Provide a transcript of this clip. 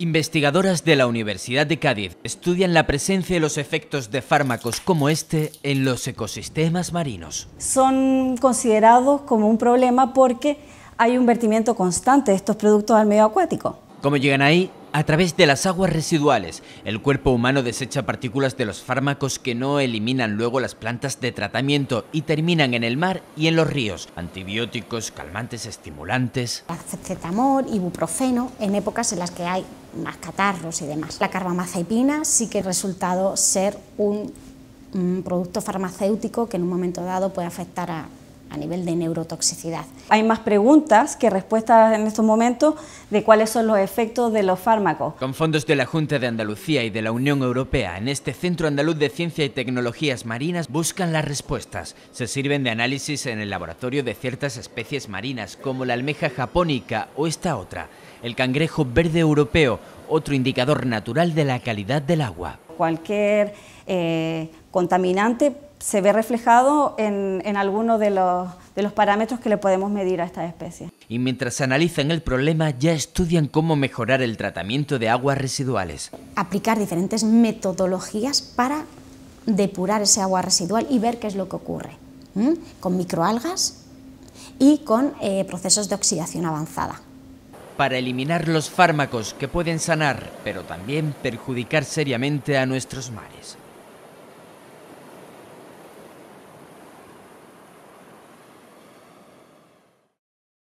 Investigadoras de la Universidad de Cádiz estudian la presencia y los efectos de fármacos como este en los ecosistemas marinos. Son considerados como un problema porque hay un vertimiento constante de estos productos al medio acuático. ¿Cómo llegan ahí? A través de las aguas residuales, el cuerpo humano desecha partículas de los fármacos que no eliminan luego las plantas de tratamiento y terminan en el mar y en los ríos. Antibióticos, calmantes, estimulantes. y ibuprofeno, en épocas en las que hay más catarros y demás. La carbamazepina sí que ha resultado ser un, un producto farmacéutico que en un momento dado puede afectar a a nivel de neurotoxicidad. Hay más preguntas que respuestas en estos momentos de cuáles son los efectos de los fármacos. Con fondos de la Junta de Andalucía y de la Unión Europea, en este Centro Andaluz de Ciencia y Tecnologías Marinas buscan las respuestas. Se sirven de análisis en el laboratorio de ciertas especies marinas, como la almeja japónica o esta otra, el cangrejo verde europeo, otro indicador natural de la calidad del agua. Cualquier eh, contaminante se ve reflejado en, algunos de los, parámetros que le podemos medir a estas especies. Y mientras analizan el problema, ya estudian cómo mejorar el tratamiento de aguas residuales. Aplicar diferentes metodologías para depurar ese agua residual y ver qué es lo que ocurre. Con microalgas y con eh, procesos de oxidación avanzada. Para eliminar los fármacos que pueden sanar, pero también perjudicar seriamente a nuestros mares.